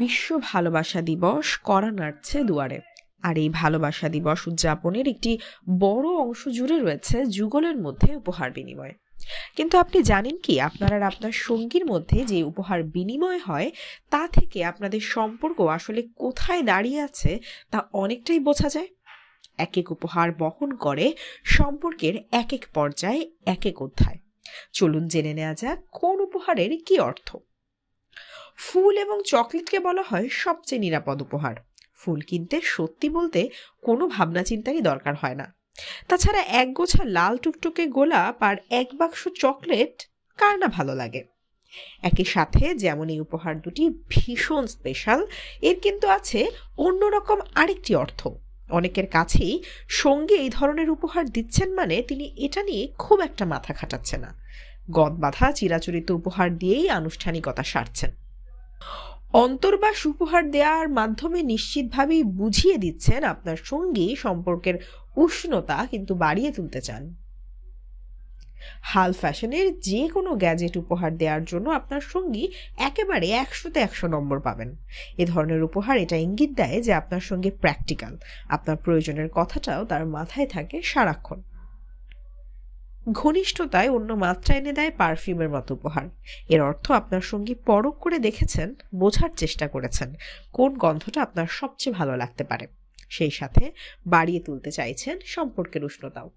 বিশ্ব ভালোবাসা দিবস করা নাড়ছে দুয়ারে আর এই ভালোবাসা দিবস উদযাপনের একটি বড় অংশ জুড়ে রয়েছে যুগলের মধ্যে উপহার বিনিময় কিন্তু আপনি জানেন কি আপনার আর আপনার সঙ্গীর মধ্যে যে উপহার বিনিময় হয় তা থেকে আপনাদের সম্পর্ক আসলে কোথায় দাঁড়িয়ে আছে তা অনেকটাই বোঝা যায় এক এক উপহার বহন করে সম্পর্কের এক এক পর্যায়ে এক এক অধ্যায় চলুন জেনে নেওয়া যাক কোন উপহারের কি অর্থ ফুল এবং চকলেটকে বলা হয় সবচেয়ে নিরাপদ উপহার ফুল কিনতে সত্যি বলতে কোনো ভাবনা চিন্তারই দরকার হয় না তাছাড়া এক গোছা লাল টুকটুকে গোলাপ আর এক বাক্স চকলেট কার না ভালো লাগে একই সাথে যেমন এই উপহার দুটি ভীষণ স্পেশাল এর কিন্তু আছে অন্যরকম আরেকটি অর্থ অনেকের কাছেই সঙ্গে এই ধরনের উপহার দিচ্ছেন মানে তিনি এটা নিয়ে খুব একটা মাথা খাটাচ্ছে না গদ বাঁধা চিরাচরিত উপহার দিয়েই আনুষ্ঠানিকতা সারছেন অন্তর্বাস উপহার দেওয়ার মাধ্যমে নিশ্চিতভাবেই বুঝিয়ে দিচ্ছেন আপনার সঙ্গী সম্পর্কের উষ্ণতা কিন্তু বাড়িয়ে তুলতে চান হাল ফ্যাশনের যে কোনো গ্যাজেট উপহার দেওয়ার জন্য আপনার সঙ্গী একেবারে একশোতে একশো নম্বর পাবেন এ ধরনের উপহার এটা ইঙ্গিত দেয় যে আপনার সঙ্গে প্র্যাকটিক্যাল আপনার প্রয়োজনের কথাটাও তার মাথায় থাকে সারাক্ষণ ঘনিষ্ঠতায় অন্য মাত্রা এনে দেয় পারফিউমের মতো উপহার এর অর্থ আপনার সঙ্গী পরখ করে দেখেছেন বোঝার চেষ্টা করেছেন কোন গন্ধটা আপনার সবচেয়ে ভালো লাগতে পারে সেই সাথে বাড়িয়ে তুলতে চাইছেন সম্পর্কের উষ্ণতাও